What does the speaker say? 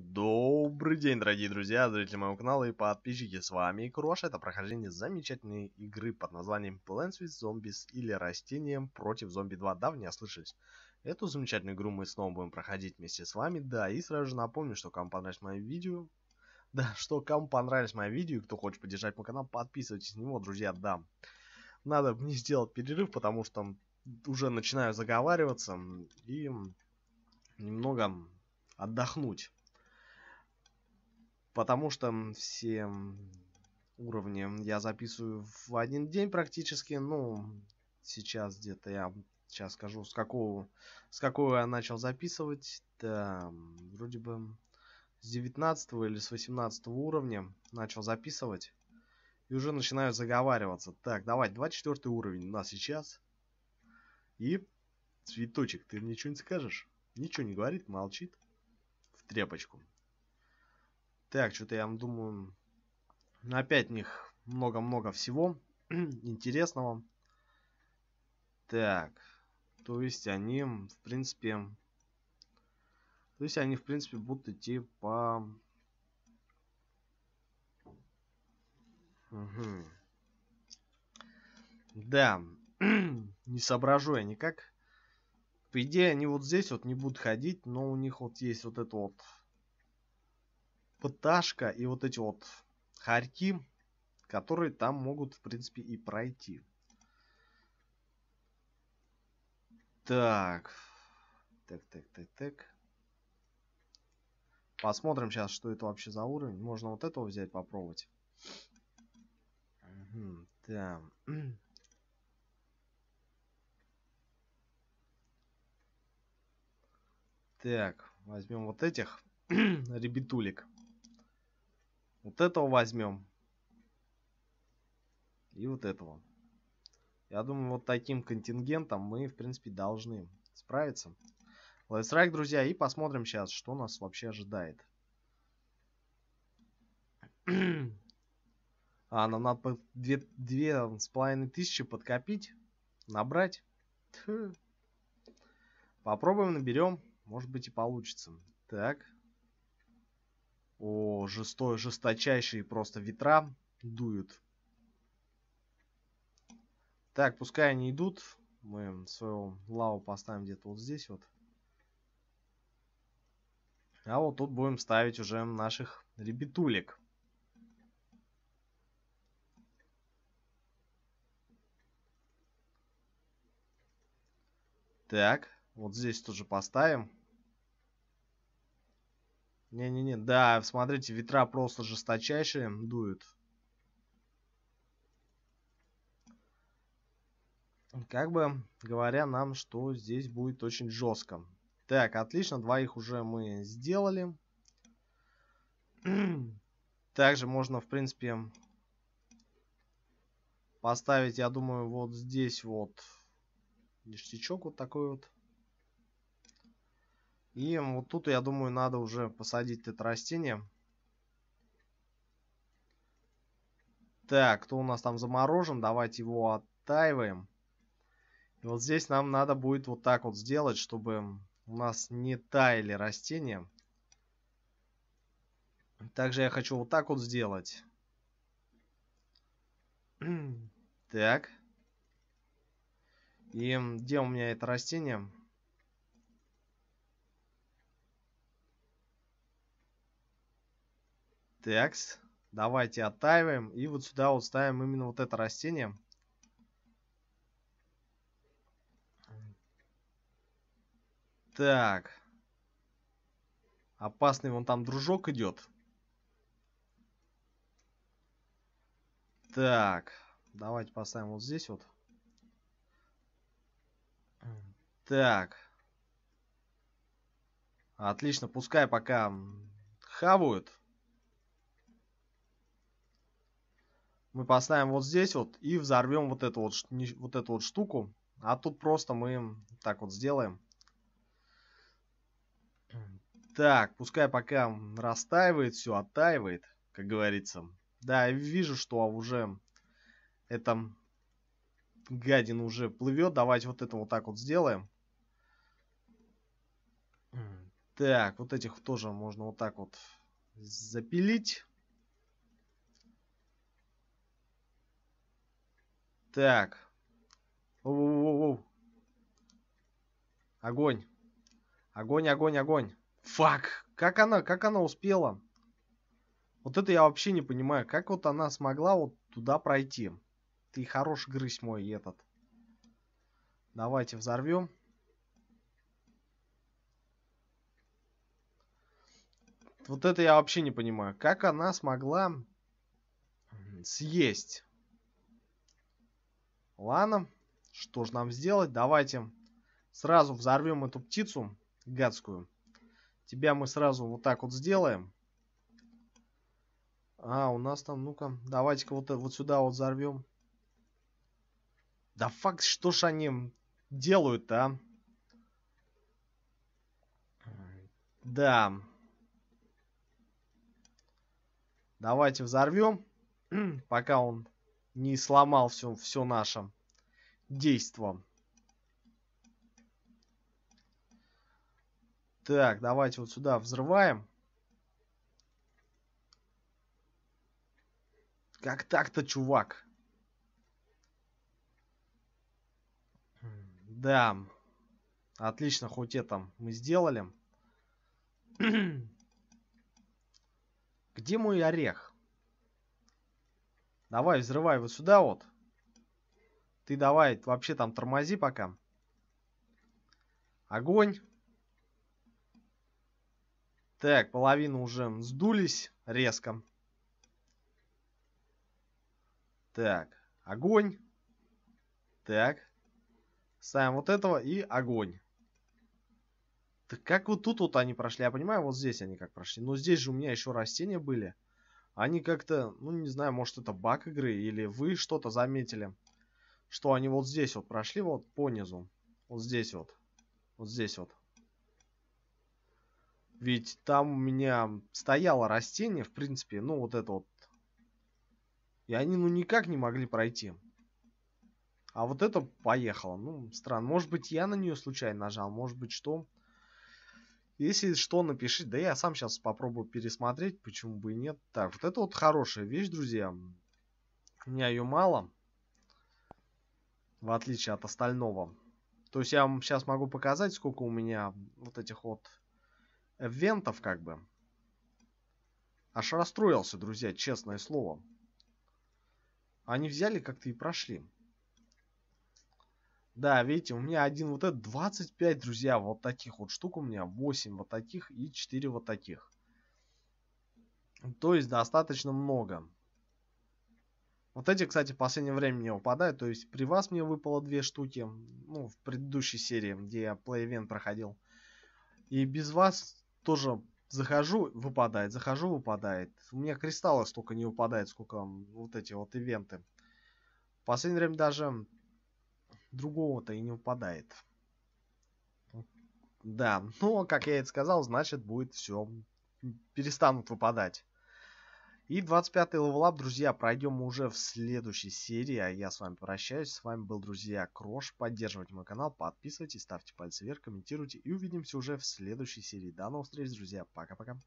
Добрый день, дорогие друзья, зрители моего канала и подписчики, с вами Крош, это прохождение замечательной игры под названием Plants vs Zombies или Растением против Зомби 2, да, вы не ослышались. Эту замечательную игру мы снова будем проходить вместе с вами, да, и сразу же напомню, что кому понравилось мое видео, да, что кому понравилось мое видео, и кто хочет поддержать мой канал, подписывайтесь на него, друзья, да. Надо мне сделать перерыв, потому что уже начинаю заговариваться и немного отдохнуть потому что все уровни я записываю в один день практически, ну, сейчас где-то я сейчас скажу, с какого, с какого я начал записывать, да, вроде бы с 19 или с 18 уровня начал записывать. И уже начинаю заговариваться. Так, давай, 24 уровень у нас сейчас. И цветочек, ты ничего не скажешь? Ничего не говорит, молчит. В тряпочку. Так, что-то я думаю, опять в них много-много всего интересного. Так, то есть они, в принципе, то есть они, в принципе, будут идти по... Угу. Да, не соображу я никак. По идее, они вот здесь вот не будут ходить, но у них вот есть вот это вот пташка и вот эти вот хорьки, которые там могут, в принципе, и пройти. Так. Так, так, так, так. Посмотрим сейчас, что это вообще за уровень. Можно вот этого взять, попробовать. Угу, да. Так, возьмем вот этих ребятулек. Вот этого возьмем. И вот этого. Я думаю, вот таким контингентом мы, в принципе, должны справиться. Лайстрайк, друзья, и посмотрим сейчас, что нас вообще ожидает. А, нам надо две, две с половиной тысячи подкопить, набрать. Попробуем, наберем, может быть и получится. Так, о, жесто... жесточайшие просто ветра дуют. Так, пускай они идут. Мы свою лаву поставим где-то вот здесь вот. А вот тут будем ставить уже наших ребятулек. Так, вот здесь тоже поставим. Не-не-не, да, смотрите, ветра просто жесточайшие дуют. Как бы говоря нам, что здесь будет очень жестко. Так, отлично, двоих уже мы сделали. Также можно, в принципе, поставить, я думаю, вот здесь вот ништячок вот такой вот. И вот тут, я думаю, надо уже посадить это растение. Так, кто у нас там заморожен? Давайте его оттаиваем. И вот здесь нам надо будет вот так вот сделать, чтобы у нас не таяли растения. Также я хочу вот так вот сделать. Так. И где у меня это растение? Так, давайте оттаиваем. И вот сюда вот ставим именно вот это растение. Так. Опасный вон там дружок идет. Так. Давайте поставим вот здесь вот. Так. Отлично, пускай пока хавают. мы поставим вот здесь вот и взорвем вот эту вот, вот эту вот штуку. А тут просто мы так вот сделаем. Так, пускай пока растаивает, все оттаивает, как говорится. Да, я вижу, что уже это гадин уже плывет. Давайте вот это вот так вот сделаем. Так, вот этих тоже можно вот так вот запилить. Так. Оу-оу-оу. Огонь. Огонь, огонь, огонь. Фак. Как она, как она успела? Вот это я вообще не понимаю. Как вот она смогла вот туда пройти? Ты хорош грызь мой этот. Давайте взорвем. Вот это я вообще не понимаю. Как она смогла съесть? Ладно, что же нам сделать? Давайте сразу взорвем эту птицу гадскую. Тебя мы сразу вот так вот сделаем. А, у нас там, ну-ка, давайте-ка вот, э, вот сюда вот взорвем. Да факт, что ж они делают а? Да. Давайте взорвем, пока он не сломал все, все наше действо. Так, давайте вот сюда взрываем. Как так-то, чувак? Да. Отлично, хоть это мы сделали. Где мой орех? Давай, взрывай вот сюда вот. Ты давай вообще там тормози пока. Огонь. Так, половину уже сдулись резко. Так, огонь. Так. Ставим вот этого и огонь. Так как вот тут вот они прошли? Я понимаю, вот здесь они как прошли. Но здесь же у меня еще растения были. Они как-то, ну не знаю, может это баг игры, или вы что-то заметили, что они вот здесь вот прошли, вот по низу. Вот здесь вот. Вот здесь вот. Ведь там у меня стояло растение, в принципе, ну вот это вот. И они ну никак не могли пройти. А вот это поехало. Ну, странно. Может быть, я на нее случайно нажал, может быть, что... Если что, напиши. Да я сам сейчас попробую пересмотреть, почему бы и нет. Так, вот это вот хорошая вещь, друзья. У меня ее мало. В отличие от остального. То есть я вам сейчас могу показать, сколько у меня вот этих вот эвентов, как бы. Аж расстроился, друзья, честное слово. Они взяли как-то и прошли. Да, видите, у меня один вот этот 25, друзья, вот таких вот штук у меня, 8 вот таких и 4 вот таких. То есть достаточно много. Вот эти, кстати, в последнее время не выпадают. То есть при вас мне выпало две штуки. Ну, в предыдущей серии, где я Play Event проходил. И без вас тоже захожу, выпадает. Захожу, выпадает. У меня кристаллы столько не выпадает, сколько вот эти вот ивенты. В последнее время даже другого-то и не выпадает. Да, но, ну, а как я и сказал, значит будет все. Перестанут выпадать. И 25-й левелап, друзья, пройдем уже в следующей серии. А я с вами прощаюсь. С вами был, друзья, Крош. Поддерживайте мой канал, подписывайтесь, ставьте пальцы вверх, комментируйте. И увидимся уже в следующей серии. До новых встреч, друзья. Пока-пока.